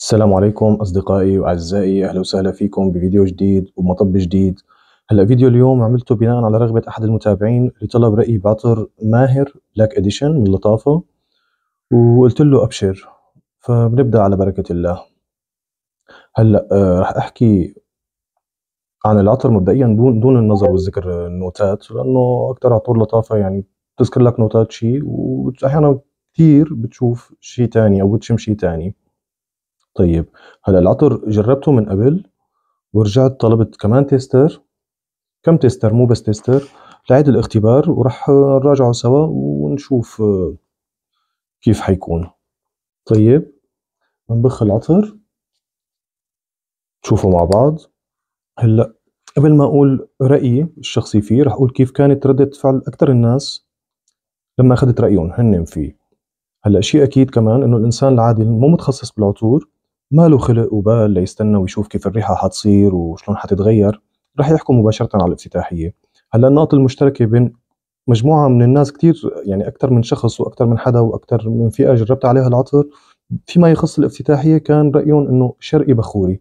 السلام عليكم أصدقائي وأعزائي أهلا وسهلا فيكم بفيديو جديد ومطب جديد هلا فيديو اليوم عملته بناء على رغبة أحد المتابعين لطلب رأي بعطر ماهر بلاك إديشن من لطافة وقلت له أبشر فبنبدأ على بركة الله هلا راح آه، رح أحكي عن العطر مبدئيا دون النظر والذكر آه، النوتات لأنه أكثر عطور لطافة يعني بتذكر لك نوتات شيء وأحيانا كثير بتشوف شيء تاني أو بتشم شيء تاني طيب هلا العطر جربته من قبل ورجعت طلبت كمان تيستر كم تيستر مو بس تيستر لعيد الاختبار ورح نراجعه سوا ونشوف آه، كيف حيكون طيب بنبخ العطر تشوفوا مع بعض هلا قبل ما اقول رايي الشخصي فيه رح اقول كيف كانت رده فعل اكثر الناس لما اخذت رايهم هن فيه هلا شيء اكيد كمان انه الانسان العادي مو متخصص بالعطور ماله خلق وبال ليستنى ويشوف كيف الريحه حتصير وشلون حتتغير رح يحكوا مباشره على الافتتاحيه هلا النقط المشتركه بين مجموعه من الناس كثير يعني اكثر من شخص واكثر من حدا واكثر من فئه جربت عليها العطر فيما يخص الافتتاحيه كان رايهم انه شرقي بخوري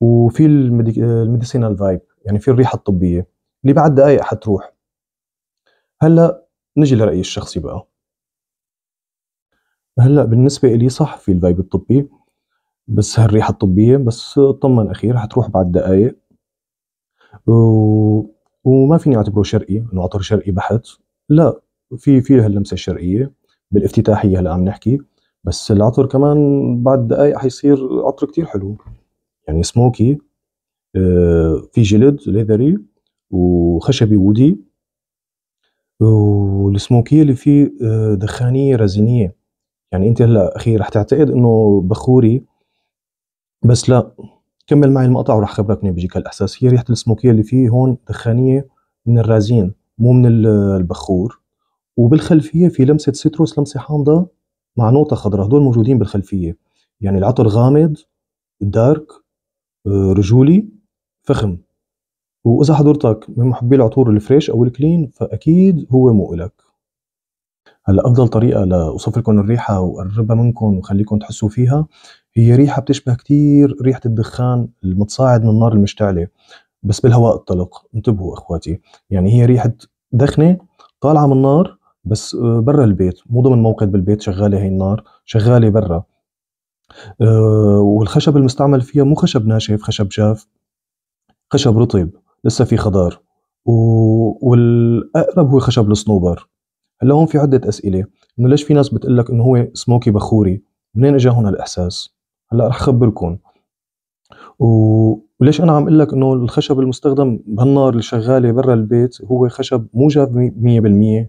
وفي الميديسينال فايب يعني في الريحه الطبيه اللي بعد دقائق حتروح هلا نجي لرايي الشخصي بقى هلا بالنسبه لي صح في الفايب الطبي بس هالريحة الطبية بس اطمن أخير تروح بعد دقايق و... وما فيني أعتبره شرقي إنه عطر شرقي بحت لا في في هاللمسة الشرقية بالافتتاحية هلا عم نحكي بس العطر كمان بعد دقايق حيصير عطر كتير حلو يعني سموكي آه، في جلد ليذري وخشبي وودي والسموكي اللي فيه آه، دخانية رزينية يعني انت هلا اخي رح تعتقد انه بخوري بس لا كمل معي المقطع وراح خبرك منين بيجيك هالاحساس هي ريحه السموكيه اللي فيه هون دخانيه من الرازين مو من البخور وبالخلفيه في لمسه سيتروس لمسه حامضه مع نوطه خضراء هدول موجودين بالخلفيه يعني العطر غامض دارك آه، رجولي فخم واذا حضرتك من محبي العطور الفريش او الكلين فاكيد هو مو الك هلا افضل طريقه لاوصف لكم الريحه واقربها منكم وخليكم تحسوا فيها هي ريحه بتشبه كثير ريحه الدخان المتصاعد من النار المشتعله بس بالهواء الطلق انتبهوا اخواتي يعني هي ريحه دخنه طالعه من النار بس آه، برا البيت مو ضمن موقد بالبيت شغاله هي النار شغاله برا آه، والخشب المستعمل فيها مو خشب ناشف خشب جاف خشب رطب لسه في خضار والاقرب هو خشب الصنوبر هلا هون في عده اسئله انه ليش في ناس بتقول لك انه هو سموكي بخوري منين اجى هون الاحساس هلا رح خبركم وليش انا عم اقول لك انه الخشب المستخدم بهالنار اللي شغاله برا البيت هو خشب مو جاف 100%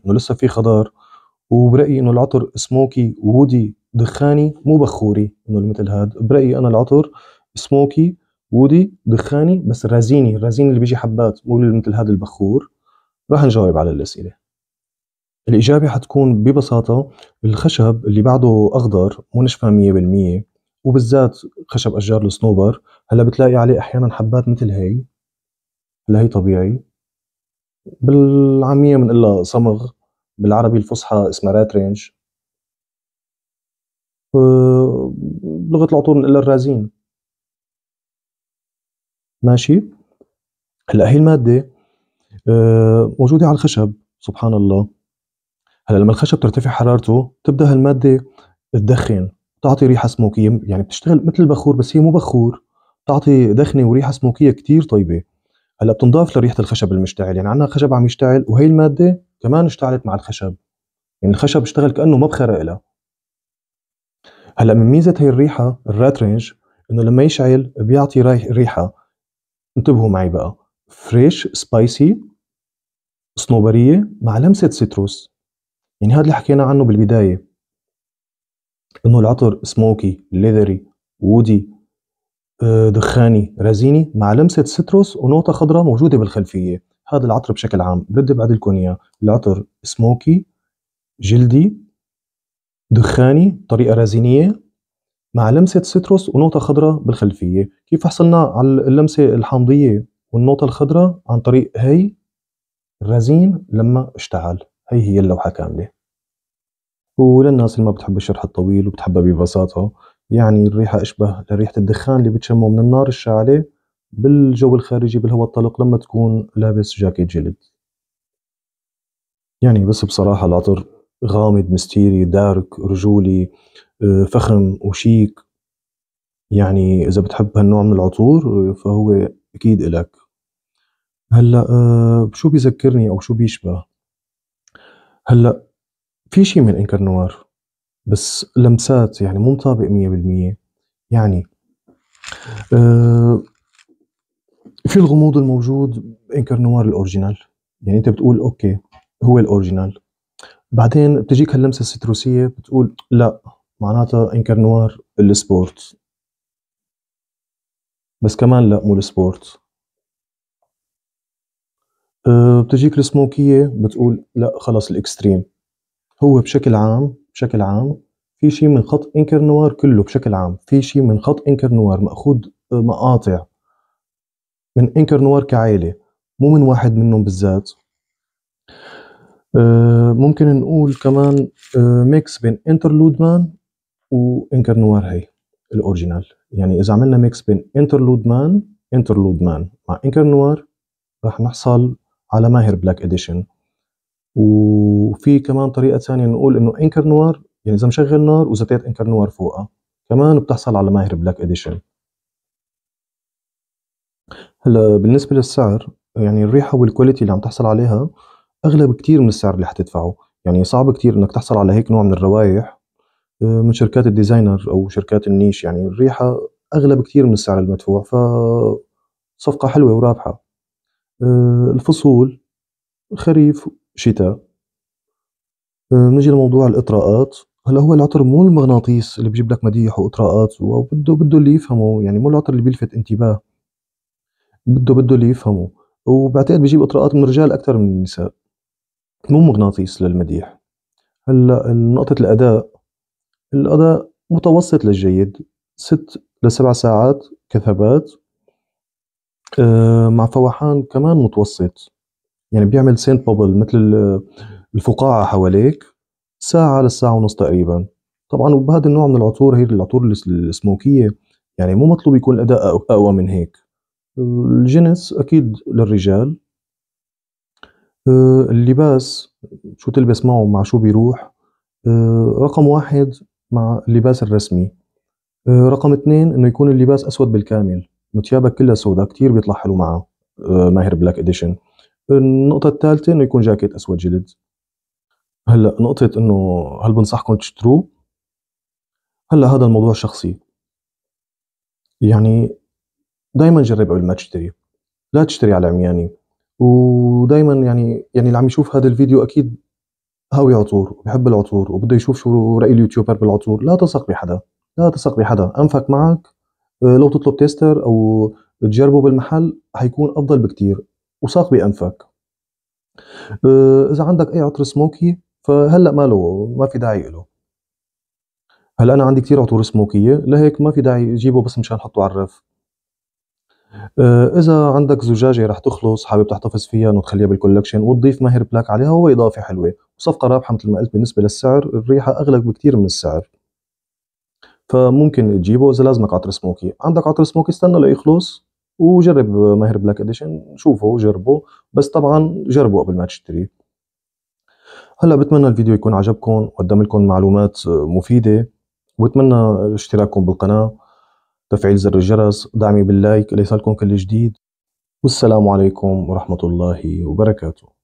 انه لسه في خضار وبرايي انه العطر سموكي وودي دخاني مو بخوري انه مثل هاد برايي انا العطر سموكي وودي دخاني بس رازيني الرازيني اللي بيجي حبات مو مثل هذا البخور راح نجاوب على الاسئله الاجابه حتكون ببساطه الخشب اللي بعده اخضر مو نشفه 100% وبالذات خشب اشجار الصنوبر هلا بتلاقي عليه احيانا حبات مثل هي هلا هي طبيعي بالعاميه بنقلها صمغ بالعربي الفصحى اسمها رات رينج بلغه العطور بنقلها الرازين ماشي هلا هي الماده آه، موجوده على الخشب سبحان الله هلا لما الخشب ترتفع حرارته تبدا هالماده تدخن بتعطي ريحه سموكيه يعني بتشتغل مثل البخور بس هي مو بخور بتعطي دخنه وريحه سموكيه كثير طيبه هلا بتنضاف لريحه الخشب المشتعل يعني عندنا خشب عم يشتعل وهي الماده كمان اشتعلت مع الخشب يعني الخشب اشتغل كانه مبخره لها هلا من ميزه هي الريحه الرات رينج انه لما يشعل بيعطي ريحه انتبهوا معي بقى فريش سبايسي صنوبريه مع لمسه سيتروس يعني هذا اللي حكينا عنه بالبدايه انه العطر سموكي ليذري وودي آه، دخاني رزيني مع لمسه ستروس ونقطه خضراء موجوده بالخلفيه هذا العطر بشكل عام برد بعد لكم اياه العطر سموكي جلدي دخاني بطريقه رزينيه مع لمسه ستروس ونقطة خضراء بالخلفيه كيف حصلنا على اللمسه الحامضيه والنقطة الخضراء عن طريق هي الرزين لما اشتعل هي هي اللوحه كامله وللناس اللي ما بتحب الشرح الطويل وبتحبها ببساطة يعني الريحة أشبه لريحة الدخان اللي بتشمه من النار الشاعلة بالجو الخارجي بالهواء الطلق لما تكون لابس جاكيت جلد يعني بس بصراحة العطر غامض مستيري دارك رجولي آه، فخم وشيك يعني إذا بتحب هالنوع من العطور فهو أكيد إلك هلا آه، بشو بيذكرني أو شو بيشبه هلا في شيء من انكر نوار بس لمسات يعني مو مطابق 100% يعني آه في الغموض الموجود بانكر نوار الاورجينال يعني انت بتقول اوكي هو الاورجينال بعدين بتجيك هاللمسه الستروسيه بتقول لا معناتها انكر نوار السبورت بس كمان لا مو السبورت آه، بتجيك السموكيه بتقول لا خلص الاكستريم هو بشكل عام بشكل عام في شيء من خط انكر نوار كله بشكل عام في شيء من خط انكر نوار مأخوذ آه، مقاطع من انكر نوار كعائلة مو من واحد منهم بالذات آه، ممكن نقول كمان ميكس آه، بين انترلود مان وانكر نوار هي الاوريجينال يعني اذا عملنا ميكس بين انترلود مان انترلود مان مع انكر نوار راح نحصل على ماهر بلاك اديشن وفي كمان طريقه ثانيه نقول انه انكر نوار يعني اذا مشغل نار وزتيت انكر نوار فوقها كمان بتحصل على ماهر بلاك اديشن هلا بالنسبه للسعر يعني الريحه والكواليتي اللي عم تحصل عليها اغلب كتير من السعر اللي حتدفعه يعني صعب كتير انك تحصل على هيك نوع من الروائح آه، من شركات الديزاينر او شركات النيش يعني الريحه اغلى بكثير من السعر المدفوع ف صفقه حلوه ورابحه آه، الفصول خريف شتاء بنجي آه، لموضوع الاطراءات هلا هو العطر مو المغناطيس اللي بجيب لك مديح واطراءات وبده بده اللي يفهمه يعني مو العطر اللي بيلفت انتباه بده بده اللي يفهمه وبعتقد بجيب اطراءات من الرجال اكثر من النساء مو مغناطيس للمديح هلا نقطة الأداء الأداء متوسط للجيد ست لسبع ساعات كثبات آه، مع فوحان كمان متوسط يعني بيعمل سين بابل مثل الفقاعه حواليك ساعه للساعه ونص تقريبا طبعا وبهذا النوع من العطور هي العطور السموكيه يعني مو مطلوب يكون الاداء اقوى من هيك الجنس اكيد للرجال آه، اللباس شو تلبس معه مع شو بيروح آه، رقم واحد مع اللباس الرسمي آه، رقم اثنين انه يكون اللباس اسود بالكامل انه ثيابك كلها سوداء كتير بيطلع حلو معه ماهر بلاك اديشن النقطة الثالثة انه يكون جاكيت اسود جلد هلا نقطة انه هل بنصحكم تشتروه؟ هلا هذا الموضوع شخصي يعني دائما جرب قبل ما تشتري لا تشتري على عمياني ودائما يعني يعني اللي عم يشوف هذا الفيديو اكيد هاوي عطور وبحب العطور وبده يشوف شو راي اليوتيوبر بالعطور لا تثق بحدا لا تثق بحدا انفك معك آه، لو تطلب تيستر او تجربه بالمحل حيكون افضل بكتير وساق بانفك آه، اذا عندك اي عطر سموكي فهلا ما له ما في داعي له هلا انا عندي كثير عطور سموكيه لهيك ما في داعي اجيبه بس مشان احطه على الرف آه، اذا عندك زجاجه رح تخلص حابب تحتفظ فيها وتخليها بالكولكشن وتضيف ماهر بلاك عليها هو اضافه حلوه وصفقه رابحه مثل ما قلت بالنسبه للسعر الريحه اغلى بكثير من السعر فممكن تجيبه اذا لازمك عطر سموكي عندك عطر سموكي استنى ليخلص وجرب ماهر بلاك اديشن شوفه وجربه بس طبعا جربه قبل ما تشتريه هلا بتمنى الفيديو يكون عجبكم وقدم لكم معلومات مفيده وبتمنى اشتراككم بالقناه تفعيل زر الجرس دعمي باللايك ليصلكم كل جديد والسلام عليكم ورحمه الله وبركاته